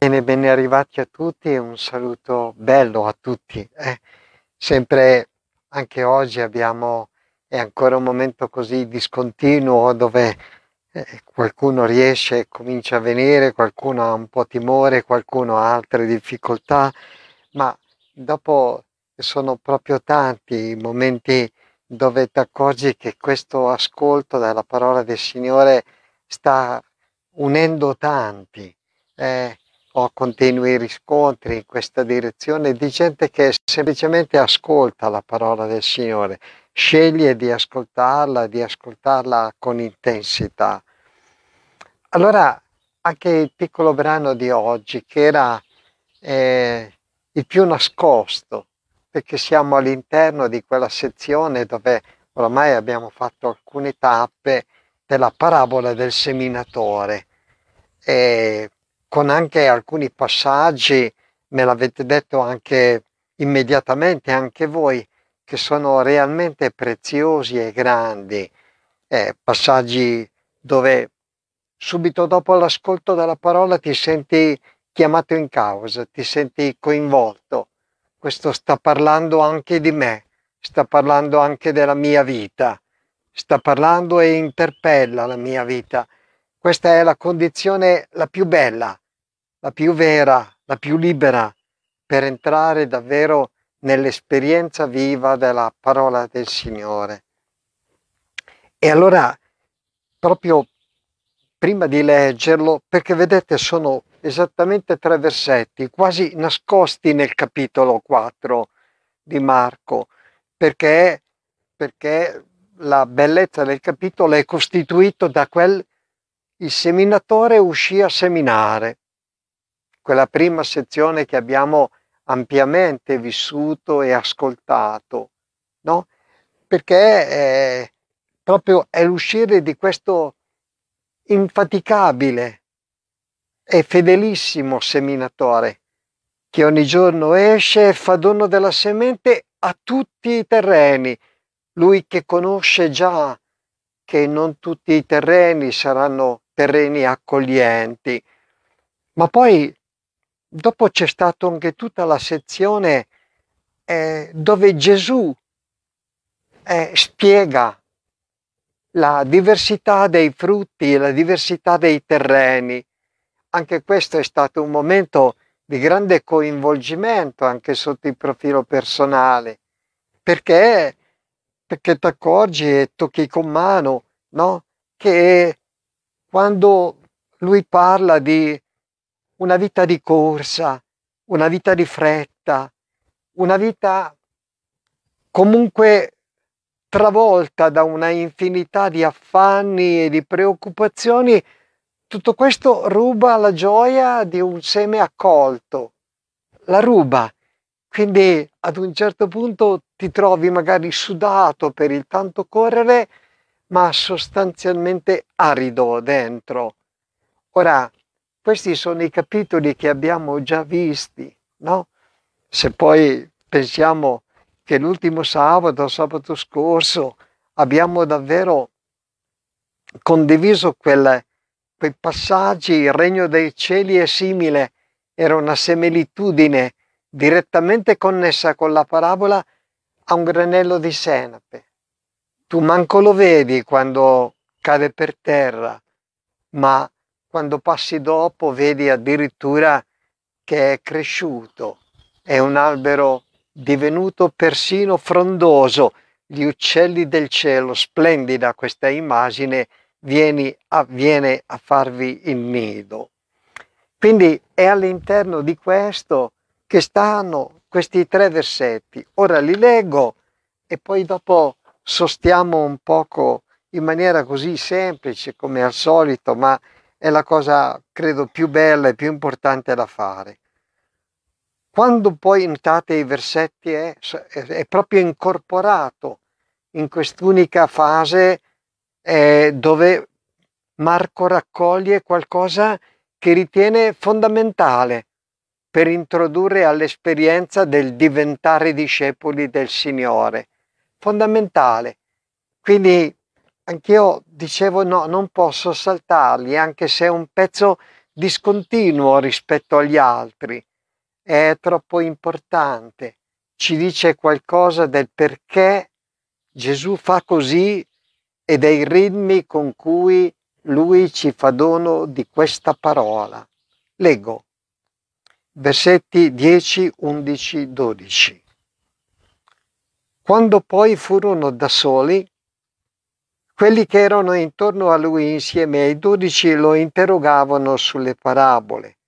Bene, ben arrivati a tutti e un saluto bello a tutti. Eh? Sempre anche oggi abbiamo, è ancora un momento così discontinuo dove eh, qualcuno riesce e comincia a venire, qualcuno ha un po' timore, qualcuno ha altre difficoltà, ma dopo sono proprio tanti i momenti dove ti accorgi che questo ascolto dalla parola del Signore sta unendo tanti. Eh, ho continui riscontri in questa direzione di gente che semplicemente ascolta la parola del Signore, sceglie di ascoltarla, di ascoltarla con intensità. Allora, anche il piccolo brano di oggi, che era eh, il più nascosto, perché siamo all'interno di quella sezione dove oramai abbiamo fatto alcune tappe della parabola del seminatore. E con anche alcuni passaggi, me l'avete detto anche immediatamente, anche voi, che sono realmente preziosi e grandi, eh, passaggi dove subito dopo l'ascolto della parola ti senti chiamato in causa, ti senti coinvolto. Questo sta parlando anche di me, sta parlando anche della mia vita, sta parlando e interpella la mia vita questa è la condizione la più bella, la più vera, la più libera per entrare davvero nell'esperienza viva della parola del Signore. E allora, proprio prima di leggerlo, perché vedete sono esattamente tre versetti, quasi nascosti nel capitolo 4 di Marco, perché, perché la bellezza del capitolo è costituita da quel il seminatore uscì a seminare, quella prima sezione che abbiamo ampiamente vissuto e ascoltato, no? perché è eh, proprio è l'uscire di questo infaticabile e fedelissimo seminatore che ogni giorno esce e fa dono della semente a tutti i terreni, lui che conosce già che non tutti i terreni saranno terreni accoglienti. Ma poi dopo c'è stata anche tutta la sezione eh, dove Gesù eh, spiega la diversità dei frutti, la diversità dei terreni. Anche questo è stato un momento di grande coinvolgimento anche sotto il profilo personale, perché, perché ti accorgi e tocchi con mano no? che quando lui parla di una vita di corsa, una vita di fretta, una vita comunque travolta da una infinità di affanni e di preoccupazioni, tutto questo ruba la gioia di un seme accolto, la ruba. Quindi ad un certo punto ti trovi magari sudato per il tanto correre ma sostanzialmente arido dentro. Ora, questi sono i capitoli che abbiamo già visti, no? Se poi pensiamo che l'ultimo sabato, sabato scorso, abbiamo davvero condiviso quel, quei passaggi, il regno dei cieli è simile, era una semilitudine direttamente connessa con la parabola a un granello di senape tu manco lo vedi quando cade per terra, ma quando passi dopo vedi addirittura che è cresciuto, è un albero divenuto persino frondoso, gli uccelli del cielo, splendida questa immagine, vieni a, viene a farvi il nido. Quindi è all'interno di questo che stanno questi tre versetti. Ora li leggo e poi dopo sostiamo un poco in maniera così semplice come al solito, ma è la cosa credo più bella e più importante da fare. Quando poi notate i versetti è, è proprio incorporato in quest'unica fase eh, dove Marco raccoglie qualcosa che ritiene fondamentale per introdurre all'esperienza del diventare discepoli del Signore fondamentale. Quindi anch'io dicevo no, non posso saltarli, anche se è un pezzo discontinuo rispetto agli altri. È troppo importante, ci dice qualcosa del perché Gesù fa così e dei ritmi con cui lui ci fa dono di questa parola. Leggo versetti 10, 11, 12. Quando poi furono da soli, quelli che erano intorno a lui insieme ai dodici lo interrogavano sulle parabole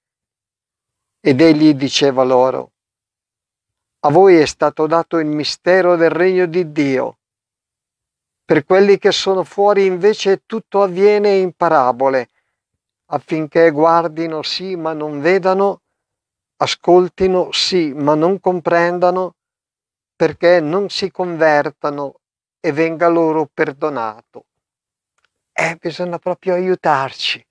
ed egli diceva loro, a voi è stato dato il mistero del regno di Dio, per quelli che sono fuori invece tutto avviene in parabole, affinché guardino sì ma non vedano, ascoltino sì ma non comprendano, perché non si convertano e venga loro perdonato. Eh, bisogna proprio aiutarci.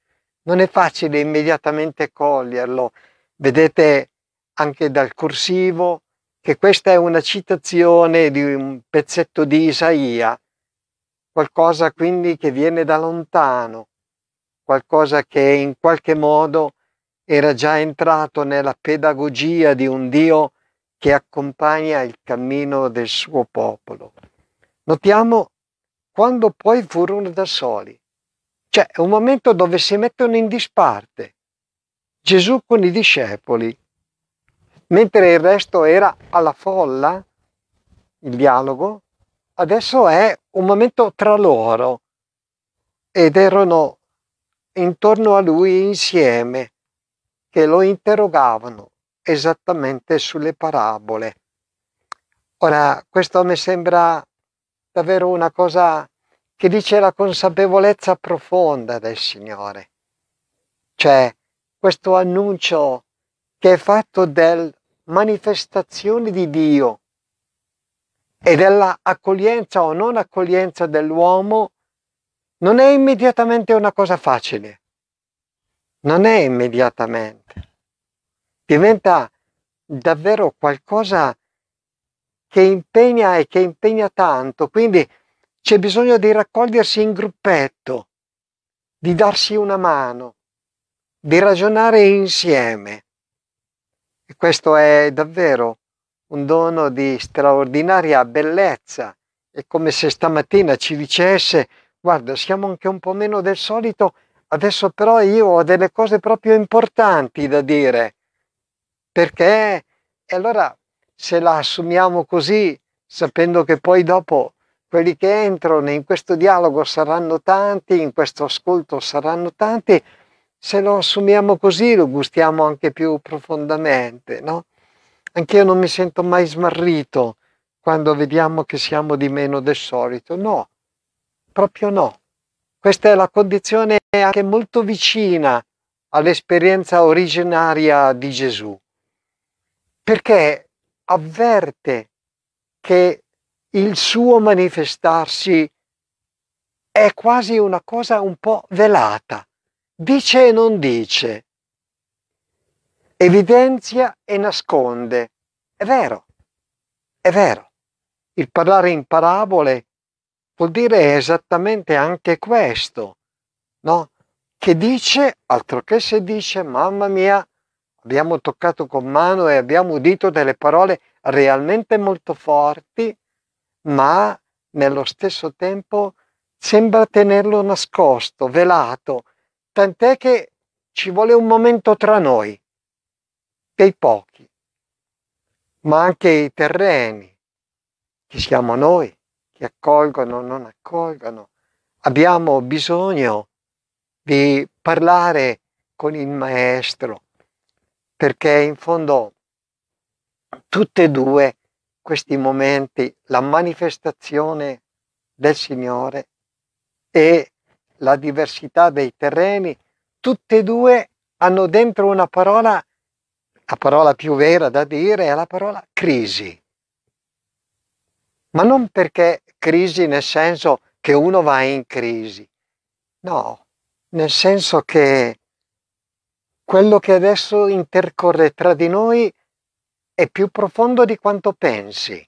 Non è facile immediatamente coglierlo. Vedete anche dal corsivo che questa è una citazione di un pezzetto di Isaia, qualcosa quindi che viene da lontano, qualcosa che in qualche modo era già entrato nella pedagogia di un Dio che accompagna il cammino del suo popolo. Notiamo quando poi furono da soli. Cioè è un momento dove si mettono in disparte Gesù con i discepoli, mentre il resto era alla folla, il dialogo, adesso è un momento tra loro ed erano intorno a lui insieme che lo interrogavano, esattamente sulle parabole. Ora, questo mi sembra davvero una cosa che dice la consapevolezza profonda del Signore. Cioè, questo annuncio che è fatto del manifestazione di Dio e della accoglienza o non accoglienza dell'uomo non è immediatamente una cosa facile. Non è immediatamente diventa davvero qualcosa che impegna e che impegna tanto, quindi c'è bisogno di raccogliersi in gruppetto, di darsi una mano, di ragionare insieme. E questo è davvero un dono di straordinaria bellezza. È come se stamattina ci dicesse, guarda, siamo anche un po' meno del solito, adesso però io ho delle cose proprio importanti da dire perché e allora se la assumiamo così, sapendo che poi dopo quelli che entrano in questo dialogo saranno tanti, in questo ascolto saranno tanti, se lo assumiamo così lo gustiamo anche più profondamente, no? Anche io non mi sento mai smarrito quando vediamo che siamo di meno del solito, no, proprio no. Questa è la condizione anche molto vicina all'esperienza originaria di Gesù perché avverte che il suo manifestarsi è quasi una cosa un po' velata, dice e non dice, evidenzia e nasconde. È vero, è vero. Il parlare in parabole vuol dire esattamente anche questo, no? Che dice, altro che se dice, mamma mia, abbiamo toccato con mano e abbiamo udito delle parole realmente molto forti, ma nello stesso tempo sembra tenerlo nascosto, velato, tant'è che ci vuole un momento tra noi, dei pochi, ma anche i terreni, che siamo noi, che accolgono, non accolgono. Abbiamo bisogno di parlare con il maestro, perché in fondo tutte e due questi momenti, la manifestazione del Signore e la diversità dei terreni, tutte e due hanno dentro una parola, la parola più vera da dire è la parola crisi. Ma non perché crisi nel senso che uno va in crisi, no, nel senso che quello che adesso intercorre tra di noi è più profondo di quanto pensi,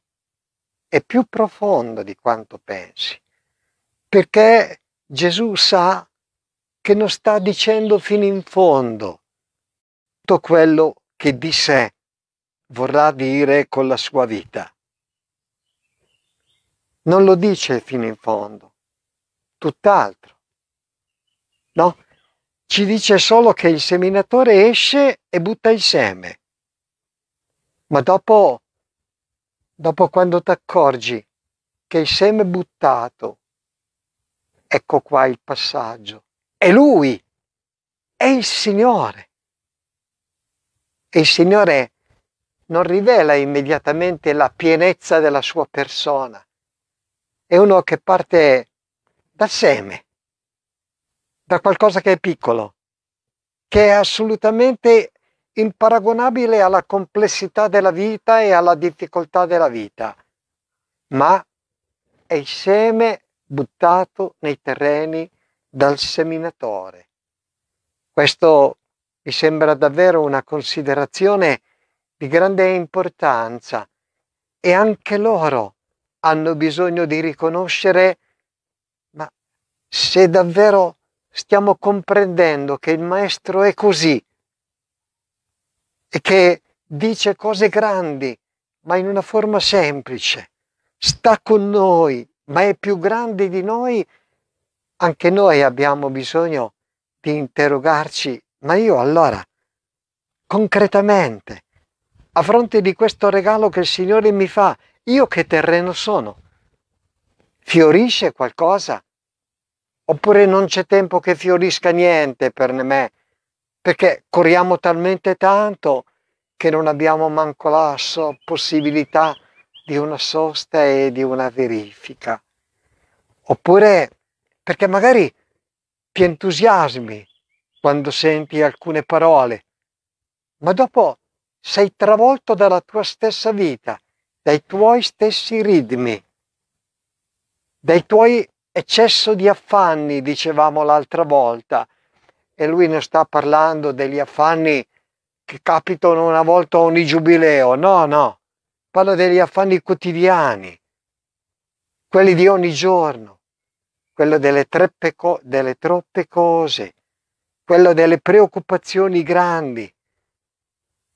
è più profondo di quanto pensi, perché Gesù sa che non sta dicendo fino in fondo tutto quello che di sé vorrà dire con la sua vita. Non lo dice fino in fondo, tutt'altro. No? ci dice solo che il seminatore esce e butta il seme. Ma dopo, dopo quando ti accorgi che il seme è buttato, ecco qua il passaggio, è lui, è il Signore. E il Signore non rivela immediatamente la pienezza della sua persona, è uno che parte dal seme da qualcosa che è piccolo, che è assolutamente imparagonabile alla complessità della vita e alla difficoltà della vita, ma è il seme buttato nei terreni dal seminatore. Questo mi sembra davvero una considerazione di grande importanza e anche loro hanno bisogno di riconoscere ma se davvero stiamo comprendendo che il maestro è così e che dice cose grandi, ma in una forma semplice. Sta con noi, ma è più grande di noi. Anche noi abbiamo bisogno di interrogarci, ma io allora, concretamente, a fronte di questo regalo che il Signore mi fa, io che terreno sono? Fiorisce qualcosa? oppure non c'è tempo che fiorisca niente per me, perché corriamo talmente tanto che non abbiamo manco la possibilità di una sosta e di una verifica. Oppure perché magari ti entusiasmi quando senti alcune parole, ma dopo sei travolto dalla tua stessa vita, dai tuoi stessi ritmi, dai tuoi eccesso di affanni, dicevamo l'altra volta, e lui non sta parlando degli affanni che capitano una volta ogni giubileo, no, no, parla degli affanni quotidiani, quelli di ogni giorno, quello delle, co- delle troppe cose, quello delle preoccupazioni grandi,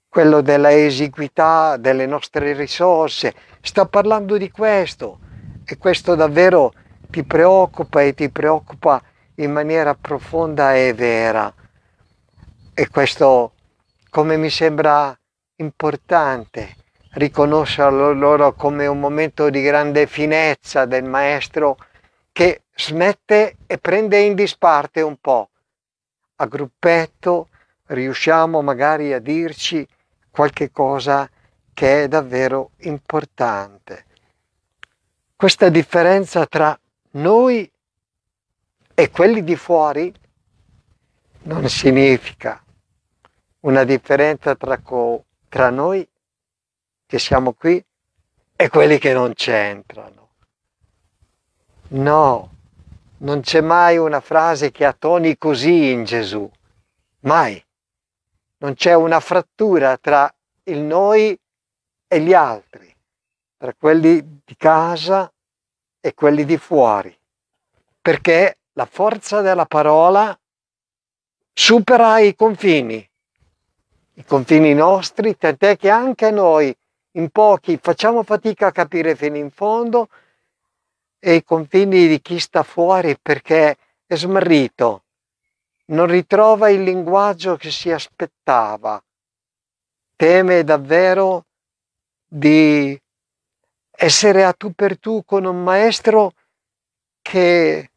quello della esiguità delle nostre risorse, sta parlando di questo e questo davvero è ti preoccupa e ti preoccupa in maniera profonda e vera. E questo, come mi sembra importante, riconoscerlo loro come un momento di grande finezza del maestro che smette e prende in disparte un po'. A gruppetto riusciamo magari a dirci qualche cosa che è davvero importante. Questa differenza tra noi e quelli di fuori non significa una differenza tra, co- tra noi che siamo qui e quelli che non c'entrano. No, non c'è mai una frase che attoni così in Gesù, mai. Non c'è una frattura tra il noi e gli altri, tra quelli di casa e e quelli di fuori, perché la forza della parola supera i confini, i confini nostri, tant'è che anche noi in pochi facciamo fatica a capire fino in fondo e i confini di chi sta fuori perché è smarrito, non ritrova il linguaggio che si aspettava, teme davvero di essere a tu per tu con un maestro che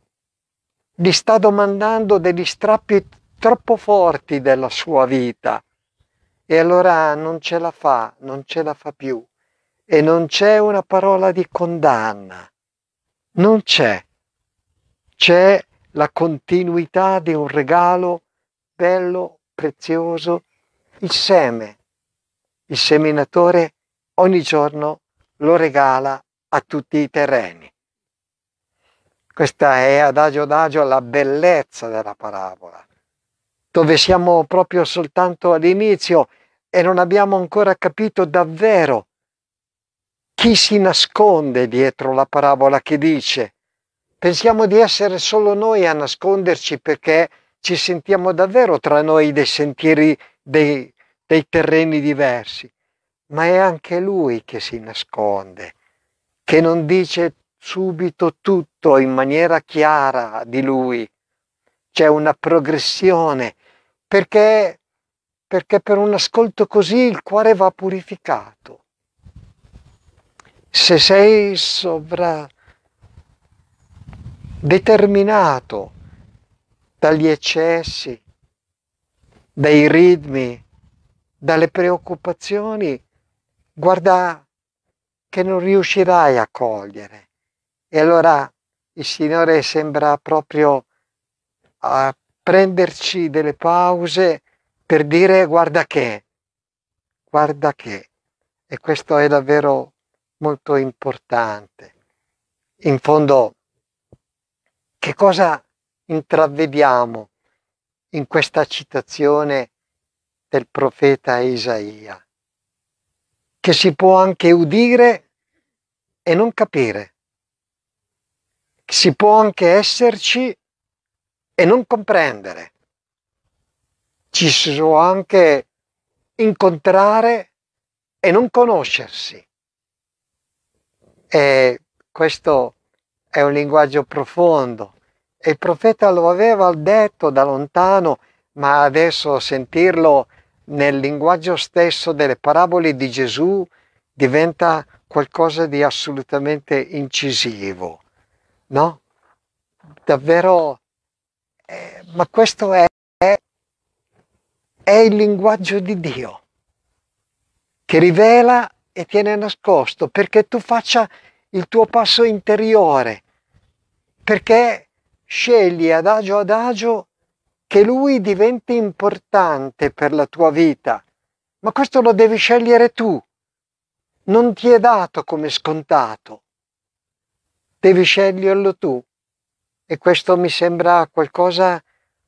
gli sta domandando degli strappi troppo forti della sua vita e allora non ce la fa, non ce la fa più e non c'è una parola di condanna, non c'è, c'è la continuità di un regalo bello, prezioso, il seme. Il seminatore ogni giorno lo regala a tutti i terreni. Questa è adagio adagio la bellezza della parabola, dove siamo proprio soltanto all'inizio e non abbiamo ancora capito davvero chi si nasconde dietro la parabola che dice. Pensiamo di essere solo noi a nasconderci perché ci sentiamo davvero tra noi dei sentieri, dei, dei terreni diversi ma è anche lui che si nasconde, che non dice subito tutto in maniera chiara di lui. C'è una progressione, perché, perché per un ascolto così il cuore va purificato. Se sei sovra determinato dagli eccessi, dai ritmi, dalle preoccupazioni, guarda che non riuscirai a cogliere. E allora il Signore sembra proprio a prenderci delle pause per dire guarda che, guarda che. E questo è davvero molto importante. In fondo, che cosa intravediamo in questa citazione del profeta Isaia? che si può anche udire e non capire, si può anche esserci e non comprendere, ci si può anche incontrare e non conoscersi. E questo è un linguaggio profondo e il profeta lo aveva detto da lontano, ma adesso sentirlo nel linguaggio stesso delle parabole di Gesù diventa qualcosa di assolutamente incisivo, no? Davvero, eh, ma questo è, è il linguaggio di Dio che rivela e tiene nascosto perché tu faccia il tuo passo interiore, perché scegli adagio adagio che lui diventi importante per la tua vita, ma questo lo devi scegliere tu. Non ti è dato come scontato. Devi sceglierlo tu. E questo mi sembra qualcosa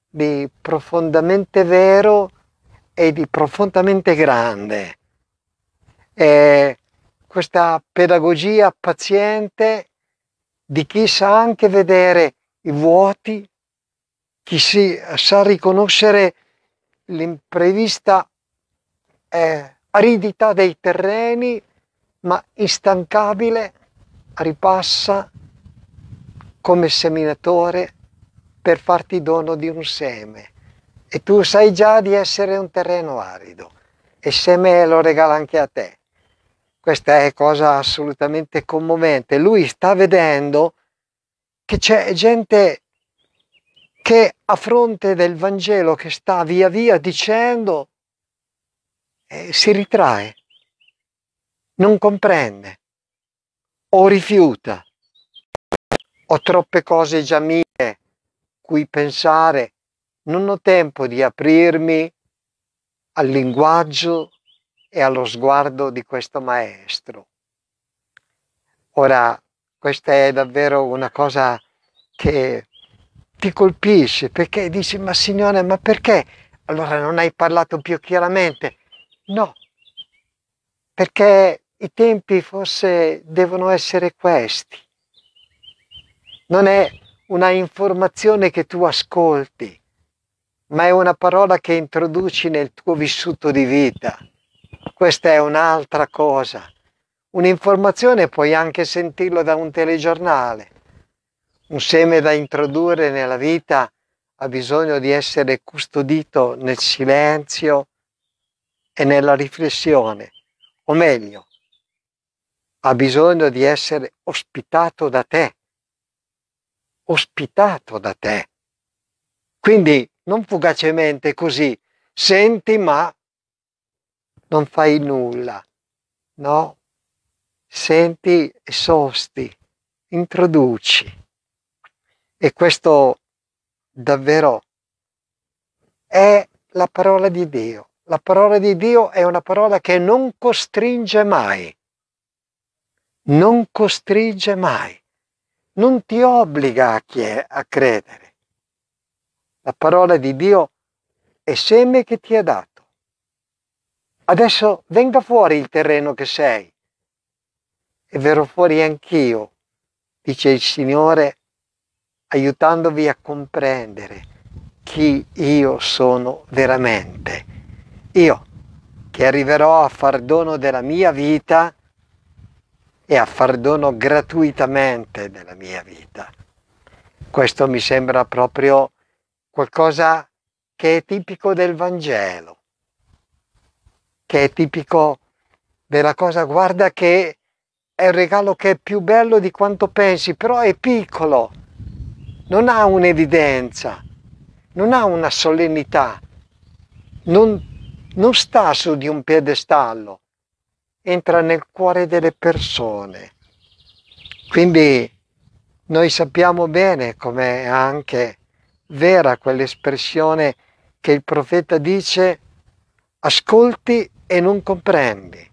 di profondamente vero e di profondamente grande. E questa pedagogia paziente di chi sa anche vedere i vuoti chi si sa riconoscere l'imprevista eh, aridità dei terreni, ma instancabile, ripassa come seminatore per farti dono di un seme. E tu sai già di essere un terreno arido e il seme lo regala anche a te. Questa è cosa assolutamente commovente. Lui sta vedendo che c'è gente che a fronte del Vangelo che sta via via dicendo eh, si ritrae, non comprende o rifiuta. Ho troppe cose già mie cui pensare, non ho tempo di aprirmi al linguaggio e allo sguardo di questo maestro. Ora, questa è davvero una cosa che ti colpisce perché dici ma signore ma perché allora non hai parlato più chiaramente no perché i tempi forse devono essere questi non è una informazione che tu ascolti ma è una parola che introduci nel tuo vissuto di vita questa è un'altra cosa un'informazione puoi anche sentirlo da un telegiornale un seme da introdurre nella vita ha bisogno di essere custodito nel silenzio e nella riflessione, o meglio, ha bisogno di essere ospitato da te, ospitato da te. Quindi non fugacemente così, senti ma non fai nulla, no? Senti e sosti, introduci. E questo davvero è la parola di Dio. La parola di Dio è una parola che non costringe mai, non costringe mai, non ti obbliga a, chie- a credere. La parola di Dio è seme che ti ha dato. Adesso venga fuori il terreno che sei e verrò fuori anch'io, dice il Signore, aiutandovi a comprendere chi io sono veramente. Io che arriverò a far dono della mia vita e a far dono gratuitamente della mia vita. Questo mi sembra proprio qualcosa che è tipico del Vangelo, che è tipico della cosa, guarda che è un regalo che è più bello di quanto pensi, però è piccolo non ha un'evidenza, non ha una solennità, non, non sta su di un piedestallo, entra nel cuore delle persone. Quindi noi sappiamo bene come è anche vera quell'espressione che il profeta dice ascolti e non comprendi,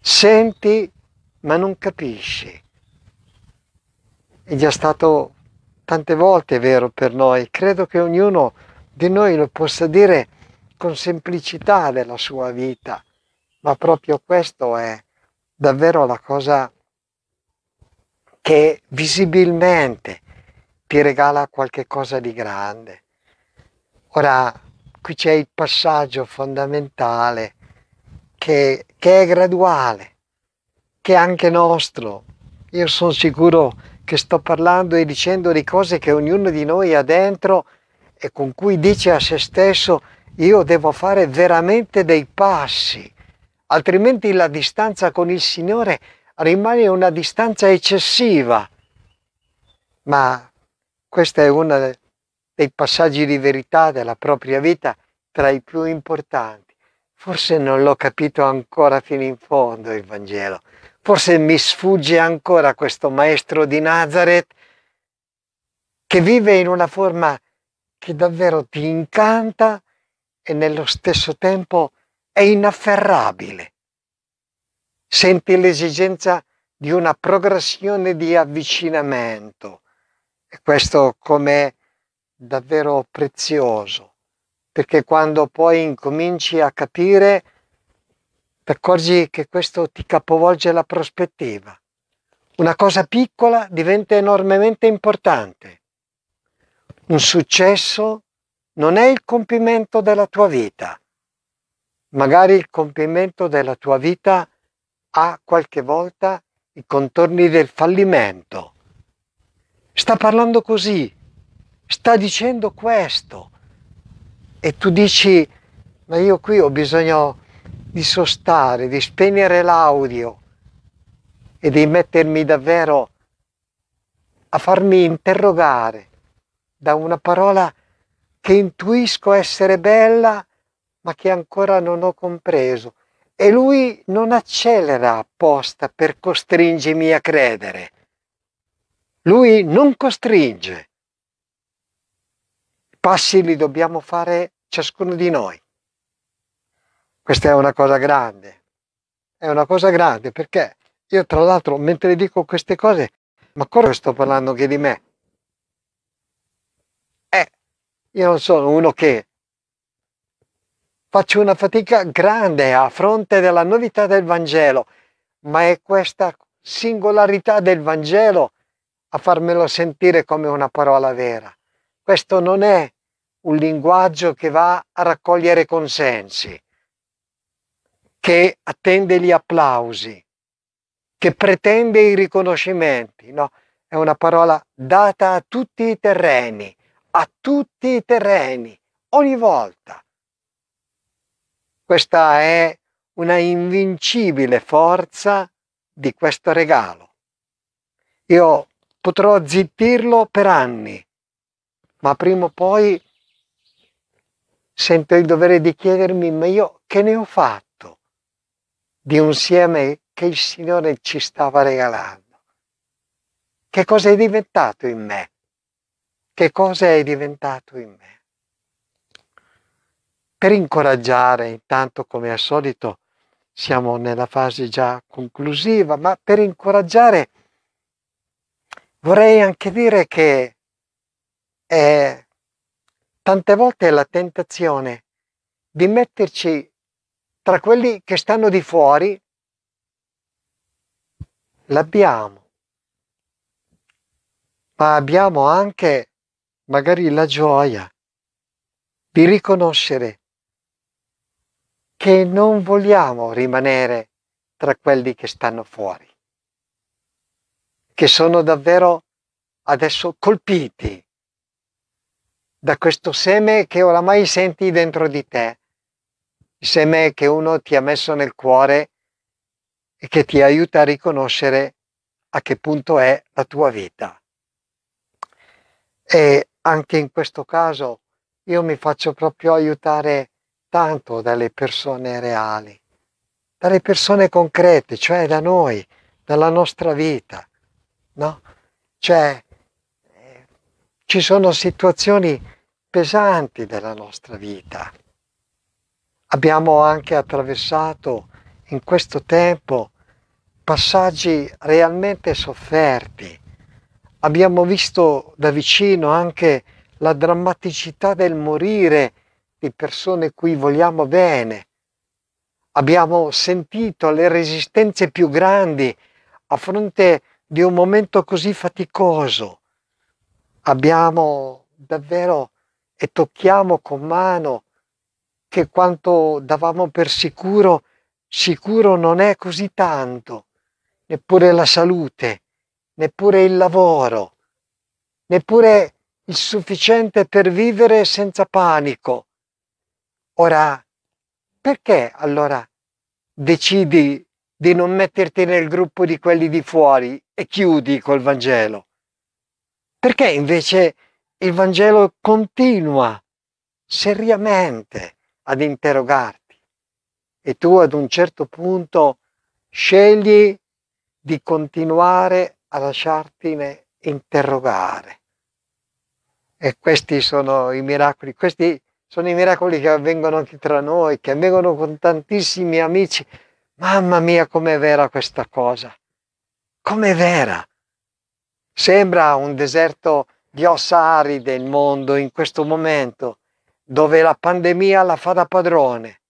senti ma non capisci è già stato tante volte vero per noi. Credo che ognuno di noi lo possa dire con semplicità della sua vita, ma proprio questo è davvero la cosa che visibilmente ti regala qualche cosa di grande. Ora, qui c'è il passaggio fondamentale che, che è graduale, che è anche nostro. Io sono sicuro che che sto parlando e dicendo di cose che ognuno di noi ha dentro e con cui dice a se stesso io devo fare veramente dei passi, altrimenti la distanza con il Signore rimane una distanza eccessiva. Ma questo è uno dei passaggi di verità della propria vita tra i più importanti. Forse non l'ho capito ancora fino in fondo il Vangelo, Forse mi sfugge ancora questo maestro di Nazareth che vive in una forma che davvero ti incanta e nello stesso tempo è inafferrabile. Senti l'esigenza di una progressione di avvicinamento e questo com'è davvero prezioso perché quando poi incominci a capire ti accorgi che questo ti capovolge la prospettiva. Una cosa piccola diventa enormemente importante. Un successo non è il compimento della tua vita. Magari il compimento della tua vita ha qualche volta i contorni del fallimento. Sta parlando così, sta dicendo questo. E tu dici, ma io qui ho bisogno di sostare, di spegnere l'audio e di mettermi davvero a farmi interrogare da una parola che intuisco essere bella ma che ancora non ho compreso. E lui non accelera apposta per costringermi a credere. Lui non costringe. passi li dobbiamo fare ciascuno di noi. Questa è una cosa grande, è una cosa grande perché io tra l'altro mentre dico queste cose, ma cosa sto parlando anche di me? Eh, io non sono uno che faccio una fatica grande a fronte della novità del Vangelo, ma è questa singolarità del Vangelo a farmelo sentire come una parola vera. Questo non è un linguaggio che va a raccogliere consensi, che attende gli applausi, che pretende i riconoscimenti, no? È una parola data a tutti i terreni, a tutti i terreni, ogni volta. Questa è una invincibile forza di questo regalo. Io potrò zittirlo per anni, ma prima o poi sento il dovere di chiedermi, ma io che ne ho fatto? di un sieme che il Signore ci stava regalando. Che cosa è diventato in me? Che cosa è diventato in me? Per incoraggiare, intanto come al solito, siamo nella fase già conclusiva, ma per incoraggiare vorrei anche dire che è, tante volte la tentazione di metterci tra quelli che stanno di fuori l'abbiamo, ma abbiamo anche magari la gioia di riconoscere che non vogliamo rimanere tra quelli che stanno fuori, che sono davvero adesso colpiti da questo seme che oramai senti dentro di te seme che uno ti ha messo nel cuore e che ti aiuta a riconoscere a che punto è la tua vita. E anche in questo caso io mi faccio proprio aiutare tanto dalle persone reali, dalle persone concrete, cioè da noi, dalla nostra vita, no? Cioè, eh, ci sono situazioni pesanti della nostra vita abbiamo anche attraversato in questo tempo passaggi realmente sofferti. Abbiamo visto da vicino anche la drammaticità del morire di persone cui vogliamo bene. Abbiamo sentito le resistenze più grandi a fronte di un momento così faticoso. Abbiamo davvero e tocchiamo con mano che quanto davamo per sicuro, sicuro non è così tanto, neppure la salute, neppure il lavoro, neppure il sufficiente per vivere senza panico. Ora, perché allora decidi di non metterti nel gruppo di quelli di fuori e chiudi col Vangelo? Perché invece il Vangelo continua seriamente ad interrogarti e tu ad un certo punto scegli di continuare a lasciartene interrogare. E questi sono i miracoli, questi sono i miracoli che avvengono anche tra noi, che avvengono con tantissimi amici. Mamma mia, com'è vera questa cosa! Com'è vera! Sembra un deserto di ossa aride il mondo in questo momento, dove la pandemia la fa da padrone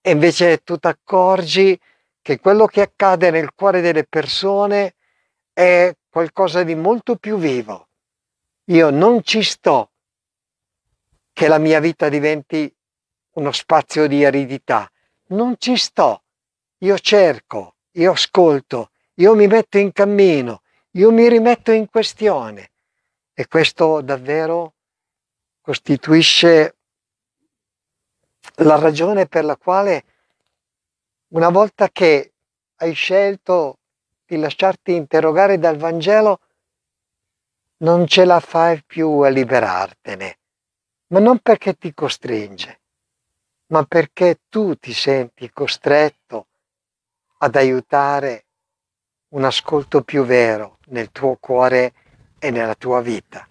e invece tu ti accorgi che quello che accade nel cuore delle persone è qualcosa di molto più vivo. Io non ci sto che la mia vita diventi uno spazio di aridità, non ci sto. Io cerco, io ascolto, io mi metto in cammino, io mi rimetto in questione e questo davvero costituisce la ragione per la quale una volta che hai scelto di lasciarti interrogare dal Vangelo, non ce la fai più a liberartene, ma non perché ti costringe, ma perché tu ti senti costretto ad aiutare un ascolto più vero nel tuo cuore e nella tua vita.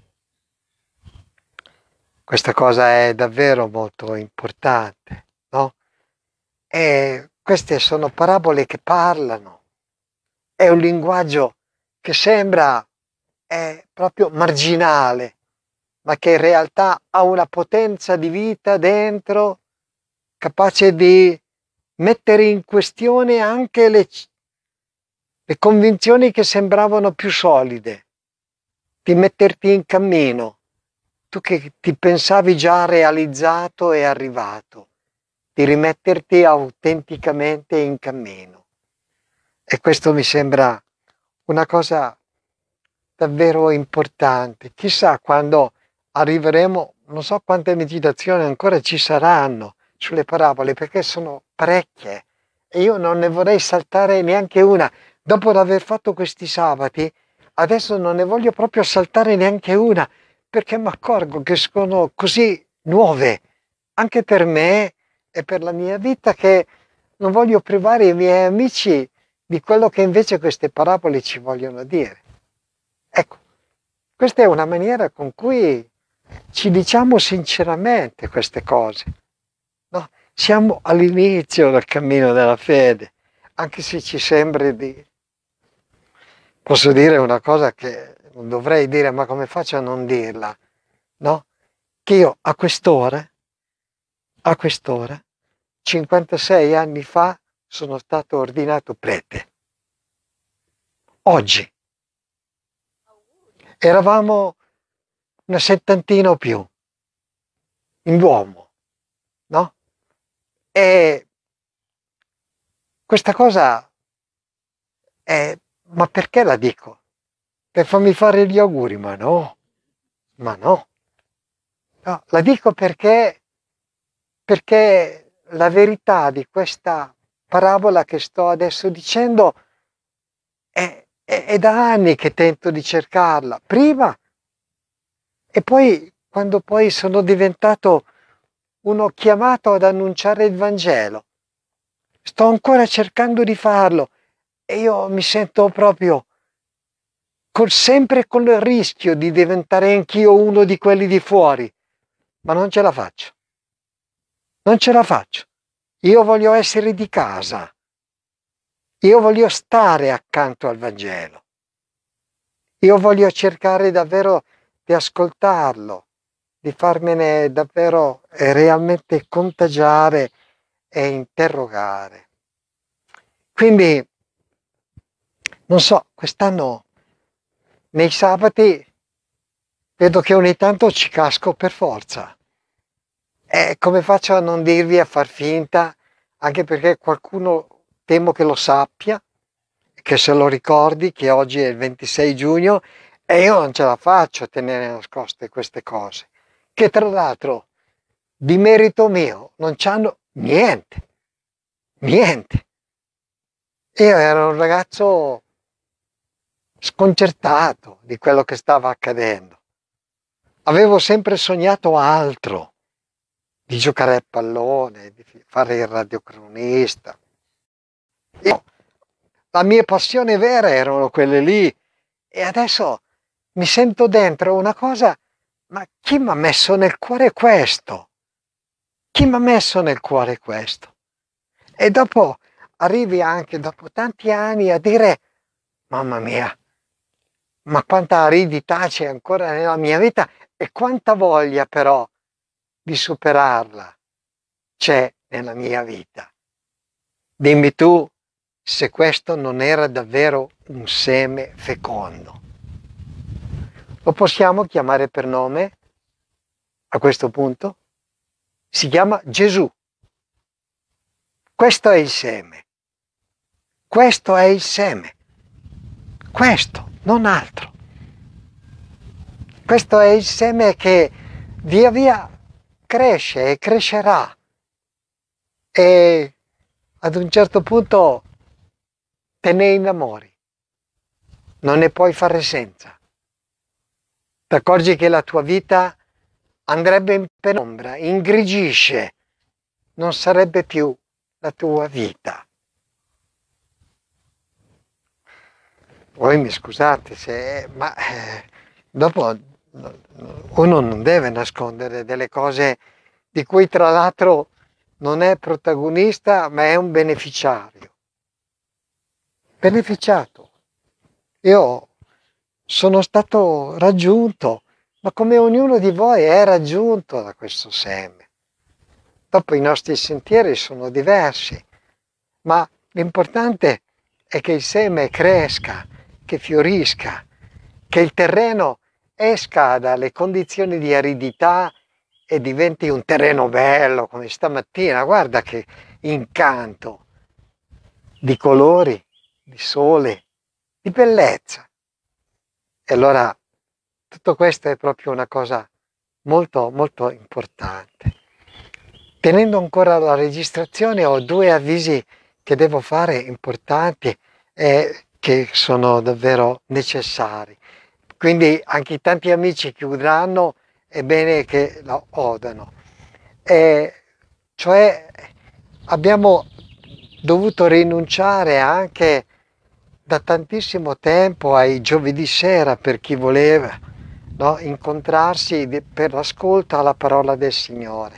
Questa cosa è davvero molto importante, no? E queste sono parabole che parlano, è un linguaggio che sembra proprio marginale, ma che in realtà ha una potenza di vita dentro capace di mettere in questione anche le, le convinzioni che sembravano più solide, di metterti in cammino tu che ti pensavi già realizzato e arrivato, di rimetterti autenticamente in cammino. E questo mi sembra una cosa davvero importante. Chissà quando arriveremo, non so quante meditazioni ancora ci saranno sulle parabole, perché sono parecchie e io non ne vorrei saltare neanche una. Dopo aver fatto questi sabati, adesso non ne voglio proprio saltare neanche una, perché mi accorgo che sono così nuove anche per me e per la mia vita che non voglio privare i miei amici di quello che invece queste parabole ci vogliono dire. Ecco, questa è una maniera con cui ci diciamo sinceramente queste cose. No? Siamo all'inizio del cammino della fede, anche se ci sembra di... Posso dire una cosa che dovrei dire ma come faccio a non dirla, no? Che io a quest'ora, a quest'ora, 56 anni fa sono stato ordinato prete. Oggi. Eravamo una settantina o più, in Duomo, no? E questa cosa è, ma perché la dico? per farmi fare gli auguri, ma no, ma no. no la dico perché, perché la verità di questa parabola che sto adesso dicendo è, è, è da anni che tento di cercarla, prima e poi quando poi sono diventato uno chiamato ad annunciare il Vangelo. Sto ancora cercando di farlo e io mi sento proprio col, sempre col rischio di diventare anch'io uno di quelli di fuori, ma non ce la faccio. Non ce la faccio. Io voglio essere di casa. Io voglio stare accanto al Vangelo. Io voglio cercare davvero di ascoltarlo, di farmene davvero eh, realmente contagiare e interrogare. Quindi, non so, quest'anno nei sabati vedo che ogni tanto ci casco per forza. E come faccio a non dirvi a far finta, anche perché qualcuno temo che lo sappia, che se lo ricordi che oggi è il 26 giugno e io non ce la faccio a tenere nascoste queste cose, che tra l'altro di merito mio non c'hanno niente, niente. Io ero un ragazzo sconcertato di quello che stava accadendo. Avevo sempre sognato altro, di giocare a pallone, di fare il radiocronista. Io, la mia passione vera erano quelle lì e adesso mi sento dentro una cosa, ma chi mi ha messo nel cuore questo? Chi mi ha messo nel cuore questo? E dopo arrivi anche dopo tanti anni a dire, mamma mia, ma quanta aridità c'è ancora nella mia vita e quanta voglia però di superarla c'è nella mia vita. Dimmi tu se questo non era davvero un seme fecondo. Lo possiamo chiamare per nome a questo punto? Si chiama Gesù. Questo è il seme. Questo è il seme. Questo non altro. Questo è il seme che via via cresce e crescerà e ad un certo punto te ne innamori, non ne puoi fare senza. Ti accorgi che la tua vita andrebbe in penombra, ingrigisce, non sarebbe più la tua vita. Voi mi scusate, se, ma eh, dopo uno non deve nascondere delle cose di cui tra l'altro non è protagonista, ma è un beneficiario. Beneficiato. Io sono stato raggiunto, ma come ognuno di voi è raggiunto da questo seme. Dopo i nostri sentieri sono diversi, ma l'importante è che il seme cresca che fiorisca, che il terreno esca dalle condizioni di aridità e diventi un terreno bello come stamattina, guarda che incanto di colori, di sole, di bellezza. E allora tutto questo è proprio una cosa molto molto importante. Tenendo ancora la registrazione ho due avvisi che devo fare importanti. Eh, che sono davvero necessari. Quindi anche i tanti amici che udranno è bene che lo odano. E cioè abbiamo dovuto rinunciare anche da tantissimo tempo ai giovedì sera per chi voleva no? incontrarsi per l'ascolto alla parola del Signore.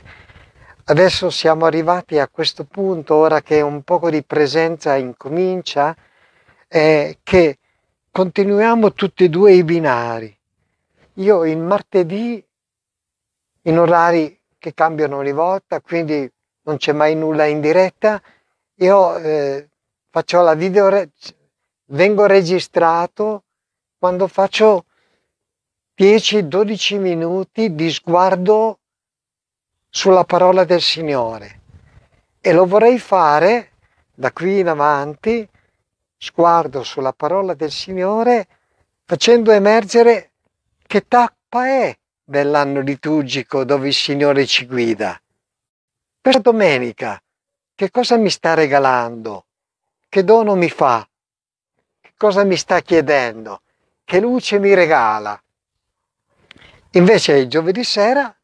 Adesso siamo arrivati a questo punto, ora che un poco di presenza incomincia, è che continuiamo tutti e due i binari. Io il martedì in orari che cambiano ogni volta, quindi non c'è mai nulla in diretta, io eh, faccio la video, vengo registrato quando faccio 10-12 minuti di sguardo sulla parola del Signore e lo vorrei fare da qui in avanti sguardo sulla parola del Signore facendo emergere che tappa è dell'anno liturgico dove il Signore ci guida. Questa domenica che cosa mi sta regalando? Che dono mi fa? Che cosa mi sta chiedendo? Che luce mi regala? Invece il giovedì sera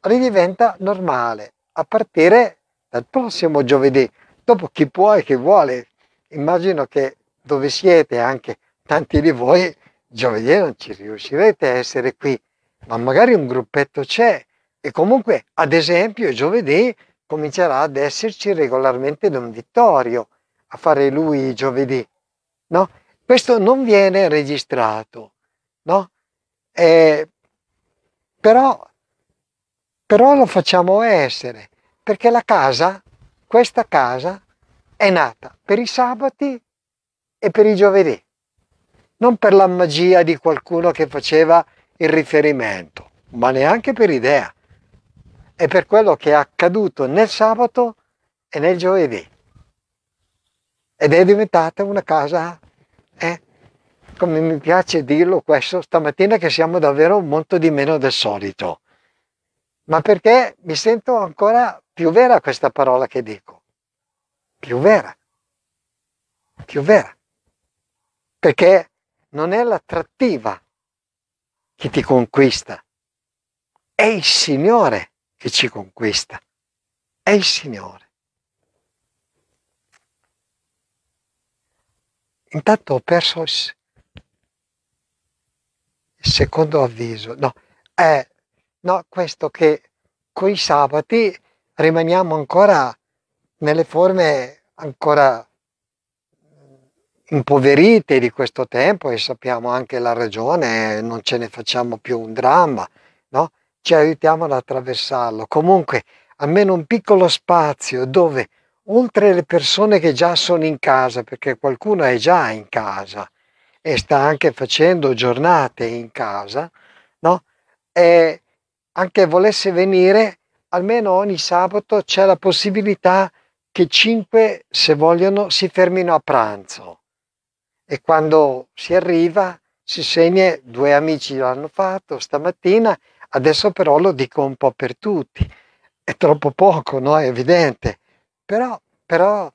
ridiventa normale a partire dal prossimo giovedì. Dopo chi può e chi vuole immagino che dove siete anche tanti di voi giovedì non ci riuscirete a essere qui, ma magari un gruppetto c'è e comunque ad esempio giovedì comincerà ad esserci regolarmente Don Vittorio a fare lui giovedì, no? Questo non viene registrato, no? Eh, però, però lo facciamo essere, perché la casa, questa casa, è nata per i sabati e per i giovedì, non per la magia di qualcuno che faceva il riferimento, ma neanche per idea, è per quello che è accaduto nel sabato e nel giovedì. Ed è diventata una casa, eh, come mi piace dirlo questo, stamattina che siamo davvero molto di meno del solito, ma perché mi sento ancora più vera questa parola che dico più vera, più vera, perché non è l'attrattiva che ti conquista, è il Signore che ci conquista, è il Signore. Intanto ho perso il secondo avviso, no, eh, no questo che coi sabati rimaniamo ancora nelle forme ancora impoverite di questo tempo e sappiamo anche la ragione, non ce ne facciamo più un dramma, no? ci aiutiamo ad attraversarlo. Comunque, almeno un piccolo spazio dove, oltre le persone che già sono in casa, perché qualcuno è già in casa e sta anche facendo giornate in casa, no? e anche volesse venire, almeno ogni sabato c'è la possibilità che cinque, se vogliono, si fermino a pranzo e quando si arriva si segna, due amici l'hanno fatto stamattina, adesso però lo dico un po' per tutti. È troppo poco, no? È evidente. Però, però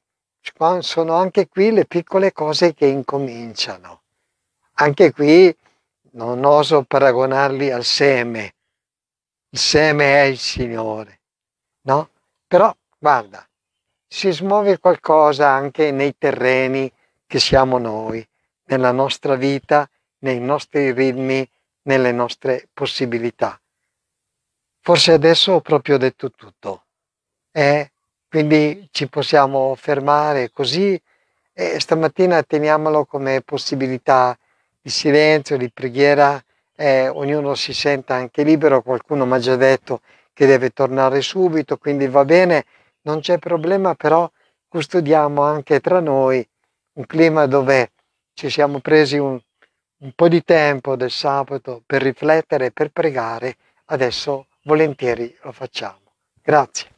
sono anche qui le piccole cose che incominciano. Anche qui non oso paragonarli al seme. Il seme è il Signore, no? Però guarda, si smuove qualcosa anche nei terreni che siamo noi, nella nostra vita, nei nostri ritmi, nelle nostre possibilità. Forse adesso ho proprio detto tutto. Eh? Quindi ci possiamo fermare così e stamattina teniamolo come possibilità di silenzio, di preghiera, eh, ognuno si senta anche libero, qualcuno mi ha già detto che deve tornare subito, quindi va bene non c'è problema, però custodiamo anche tra noi un clima dove ci siamo presi un, un po' di tempo del sabato per riflettere, per pregare, adesso volentieri lo facciamo. Grazie.